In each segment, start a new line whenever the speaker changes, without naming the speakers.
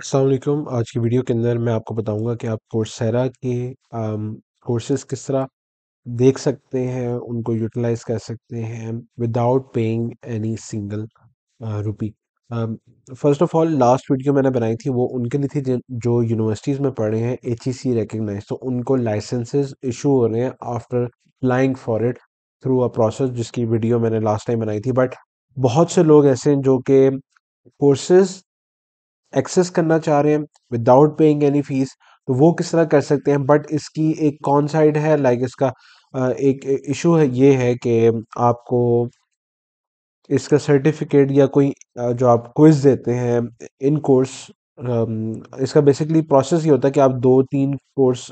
असलम आज की वीडियो के अंदर मैं आपको बताऊंगा कि आप कोर्सरा के कोर्सेज किस तरह देख सकते हैं उनको यूटिलाइज कर सकते हैं without paying any single rupee first of all last video मैंने बनाई थी वो उनके लिए थी जो यूनिवर्सिटीज़ में पढ़े हैं एच ई सी रिकगनाइज तो उनको लाइसेंसेज इशू हो रहे हैं after applying for it through a process जिसकी वीडियो मैंने लास्ट टाइम बनाई थी बट बहुत से लोग ऐसे हैं जो कि कोर्सेज एक्सेस करना चाह रहे हैं विदाउट पेइंग एनी फीस तो वो किस तरह कर सकते हैं बट इसकी एक कॉन साइड है लाइक इसका एक इशू है ये है कि आपको इसका सर्टिफिकेट या कोई जो आप क्विज देते हैं इन कोर्स इसका बेसिकली प्रोसेस ये होता है कि आप दो तीन कोर्स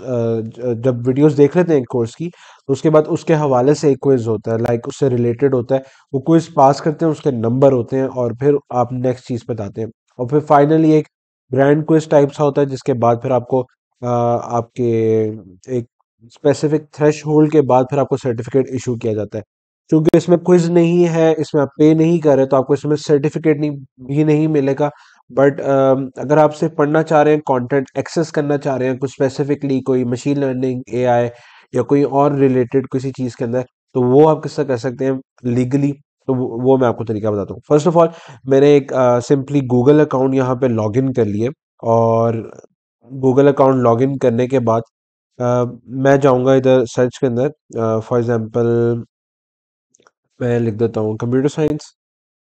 जब वीडियोस देख लेते हैं एक कोर्स की तो उसके बाद उसके हवाले से एक क्विज़ होता है लाइक उससे रिलेटेड होता है वो क्विज़ पास करते हैं उसके नंबर होते हैं और फिर आप नेक्स्ट चीज़ बताते हैं और फिर फाइनली एक ग्रैंड क्विज टाइप सा होता है जिसके बाद फिर आपको आ, आपके एक स्पेसिफिक थ्रेश होल्ड के बाद फिर आपको सर्टिफिकेट इशू किया जाता है क्योंकि इसमें क्विज नहीं है इसमें आप पे नहीं कर रहे तो आपको इसमें सर्टिफिकेट नहीं भी नहीं मिलेगा बट uh, अगर आप सिर्फ पढ़ना चाह रहे हैं कंटेंट एक्सेस करना चाह रहे हैं कुछ स्पेसिफिकली कोई मशीन लर्निंग एआई या कोई और रिलेटेड किसी चीज़ के अंदर तो वो आप किस कर सकते हैं लीगली तो वो मैं आपको तरीका बताता हूँ फर्स्ट ऑफ ऑल मैंने एक सिंपली गूगल अकाउंट यहाँ पे लॉगिन कर लिए और गूगल अकाउंट लॉगिन करने के बाद uh, मैं जाऊँगा इधर सर्च के अंदर फॉर एग्जांपल एग्ज़ाम्पल मैं लिख देता हूँ कंप्यूटर साइंस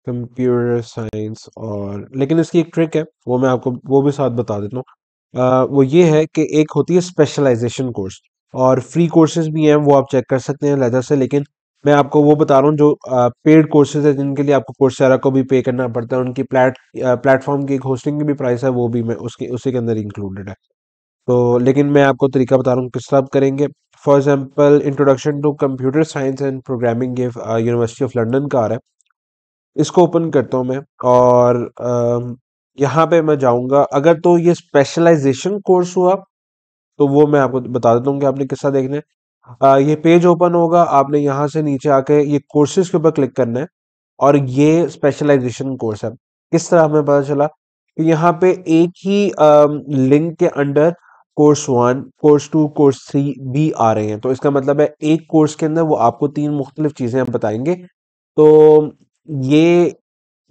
कंप्यूटर साइंस और लेकिन इसकी एक ट्रिक है वो मैं आपको वो भी साथ बता देता हूँ uh, वो ये है कि एक होती है स्पेशलाइजेशन कोर्स और फ्री कोर्सेज भी हैं वो आप चेक कर सकते हैं लहजा से लेकिन मैं आपको वो बता रहा हूँ जो पेड कोर्सेज है जिनके लिए आपको कोर्सेरा को भी पे करना पड़ता है उनकी प्लेट प्लेटफॉर्म की होस्टिंग की भी प्राइस है वो भी मैं उसके उसी के अंदर इंक्लूडेड है तो लेकिन मैं आपको तरीका बता रहा हूँ किस तरह करेंगे for example introduction to computer science and programming ये यूनिवर्सिटी ऑफ लंडन का आ रहा है इसको ओपन करता हूँ मैं और यहाँ पे मैं जाऊँगा अगर तो ये स्पेशलाइजेशन कोर्स हुआ तो वो मैं आपको बता देता हूँ कि आपने किस्सा देखना है ये पेज ओपन होगा आपने यहाँ से नीचे आके ये कोर्सेज के ऊपर क्लिक करना है और ये स्पेशलाइजेशन कोर्स है किस तरह हमें पता चला कि यहाँ पे एक ही लिंक के under course one course two course three भी आ रहे हैं तो इसका मतलब है एक कोर्स के अंदर वो आपको तीन मुख्तलिफ चीज़ें बताएंगे तो ये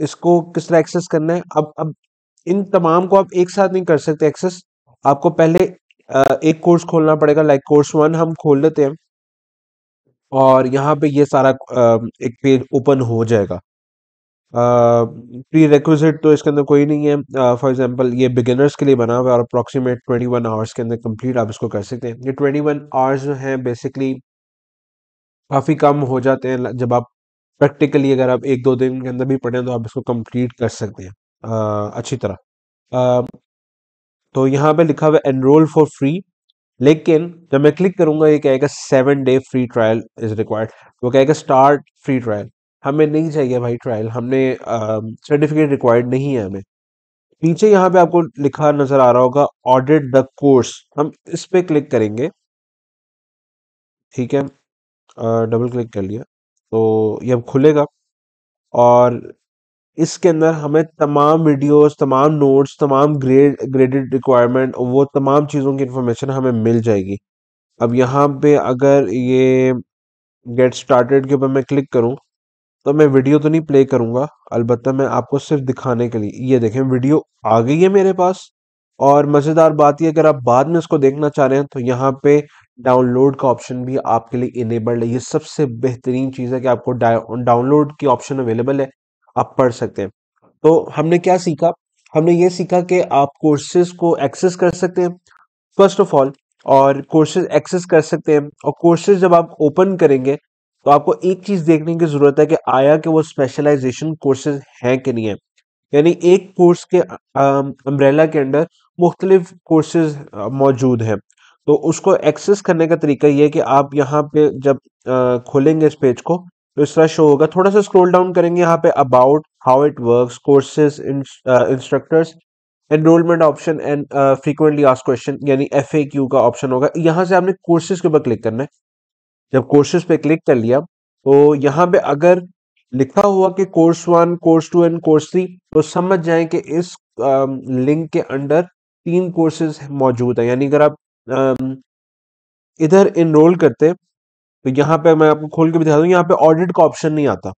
इसको किस तरह एक्सेस करना है अब अब इन तमाम को आप एक साथ नहीं कर सकते एक्सेस आपको पहले एक कोर्स खोलना पड़ेगा लाइक कोर्स वन हम खोल लेते हैं और यहाँ पे ये सारा एक पेज ओपन हो जाएगा प्री रिक्विजिट तो इसके अंदर कोई नहीं है फॉर एग्जांपल ये बिगिनर्स के लिए बना हुआ है और अप्रोक्सीमेट ट्वेंटी वन आवर्स के अंदर कंप्लीट आप इसको कर सकते हैं ये ट्वेंटी वन आवर्स जो हैं बेसिकली काफ़ी कम हो जाते हैं जब आप प्रैक्टिकली अगर आप एक दो दिन के अंदर भी पढ़ें तो आप इसको कंप्लीट कर सकते हैं अच्छी तरह तो यहाँ पे लिखा हुआ एनरोल फॉर फ्री लेकिन जब मैं क्लिक करूंगा ये कहेगा seven day free trial is required वो कहेगा स्टार्ट फ्री ट्रायल हमें नहीं चाहिए भाई ट्रायल हमने सर्टिफिकेट uh, रिक्वायर्ड नहीं है हमें नीचे यहाँ पे आपको लिखा नजर आ रहा होगा ऑडिट द कोर्स हम इस पे क्लिक करेंगे ठीक है डबल uh, क्लिक कर लिया तो ये अब खुलेगा और इसके अंदर हमें तमाम वीडियोस तमाम नोट्स तमाम ग्रेड ग्रेडेड रिक्वायरमेंट वो तमाम चीज़ों की इन्फॉर्मेशन हमें मिल जाएगी अब यहाँ पे अगर ये गेट स्टार्टेड के ऊपर मैं क्लिक करूँ तो मैं वीडियो तो नहीं प्ले करूँगा अलबत् मैं आपको सिर्फ दिखाने के लिए ये देखें वीडियो आ गई है मेरे पास और मज़ेदार बात ये अगर आप बाद में इसको देखना चाह रहे हैं तो यहाँ पे डाउनलोड का ऑप्शन भी आपके लिए इनेबल्ड है ये सबसे बेहतरीन चीज़ है कि आपको डाउनलोड की ऑप्शन अवेलेबल है आप पढ़ सकते हैं तो हमने क्या सीखा हमने ये सीखा कि आप कोर्सेज को एक्सेस कर सकते हैं फर्स्ट ऑफ ऑल और कोर्सेज एक्सेस कर सकते हैं और कोर्सेज जब आप ओपन करेंगे तो आपको एक चीज देखने की जरूरत है कि आया कि वो स्पेशलाइजेशन कोर्सेज हैं कि नहीं है यानी एक कोर्स के अम्ब्रेला के अंडर मुख्तलिफ कोर्सेज मौजूद हैं तो उसको एक्सेस करने का तरीका ये है कि आप यहाँ पे जब आ, खोलेंगे इस पेज को तो इस तरह शो होगा थोड़ा सा स्क्रोल डाउन करेंगे यहाँ पे about how it work courses instructors enrolment option and frequently ask question यानी एफ का ऑप्शन होगा यहाँ से आपने कोर्सेज के ऊपर क्लिक करना है जब कोर्सेज पे क्लिक कर लिया तो यहाँ पे अगर लिखा हुआ कि course one course two and course three तो समझ जाए कि इस लिंक um, के अंडर तीन कोर्सेज मौजूद है यानी अगर आप um, इधर इनरोल करते हैं तो यहाँ पे मैं आपको खोल के भी दिखा दूँ यहाँ पे ऑडिट का ऑप्शन नहीं आता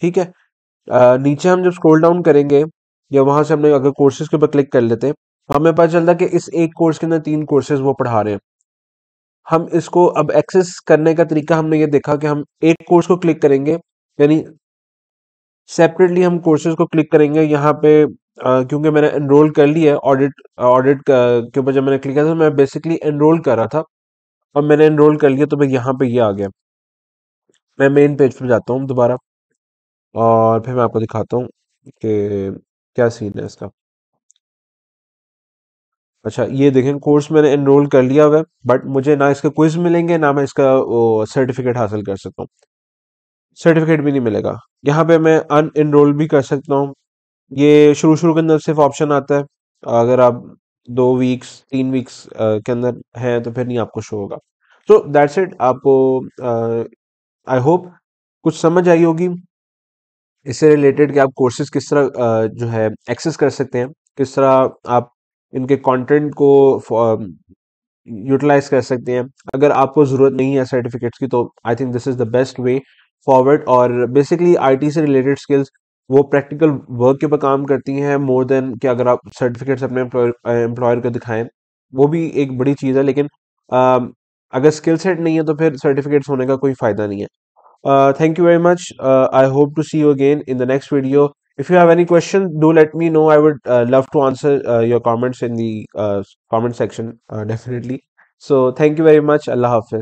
ठीक है आ, नीचे हम जब स्क्रोल डाउन करेंगे या वहां से हमने अगर कोर्सेज के ऊपर क्लिक कर लेते हैं तो हमें पता चलता है कि इस एक कोर्स के अंदर तीन कोर्सेज वो पढ़ा रहे हैं हम इसको अब एक्सेस करने का तरीका हमने ये देखा कि हम एक कोर्स को क्लिक करेंगे यानी सेपरेटली हम कोर्सेज को क्लिक करेंगे यहाँ पे क्योंकि मैंने एनरोल कर लिया है ऑडिट ऑडिट के ऊपर जब मैंने क्लिक किया था तो मैं बेसिकली एनरोल कर रहा था और मैंने इनरोल कर लिया तो मैं यहाँ पे ये आ गया मैं मेन पेज पर जाता हूँ दोबारा और फिर मैं आपको दिखाता हूँ कि क्या सीन है इसका अच्छा ये देखें कोर्स मैंने इनरोल कर लिया हुआ है बट मुझे ना इसके क्विज मिलेंगे ना मैं इसका सर्टिफिकेट हासिल कर सकता हूँ सर्टिफिकेट भी नहीं मिलेगा यहाँ पे मैं अन इनरोल भी कर सकता हूँ ये शुरू शुरू के अंदर सिर्फ ऑप्शन आता है अगर आप दो वीक्स तीन वीक्स के अंदर है तो फिर नहीं आपको शो होगा सो दैट्स इट आपको आई होप कुछ समझ आई होगी इससे रिलेटेड कि आप कोर्सेज किस तरह uh, जो है एक्सेस कर सकते हैं किस तरह आप इनके कंटेंट को यूटिलाइज uh, कर सकते हैं अगर आपको ज़रूरत नहीं है सर्टिफिकेट्स की तो I think this is the best way forward और बेसिकली आईटी से रिलेटेड स्किल्स वो प्रैक्टिकल वर्क के ऊपर काम करती हैं मोर देन कि अगर आप सर्टिफिकेट्स अपने एम्प्लॉयर को दिखाएं वो भी एक बड़ी चीज़ है लेकिन uh, अगर स्किल सेट नहीं है तो फिर सर्टिफिकेट्स होने का कोई फ़ायदा नहीं है thank you very much I hope to see you again in the next video if you have any question do let me know I would love to answer your comments in the comment section definitely so thank you very much अल्लाह हाफिज़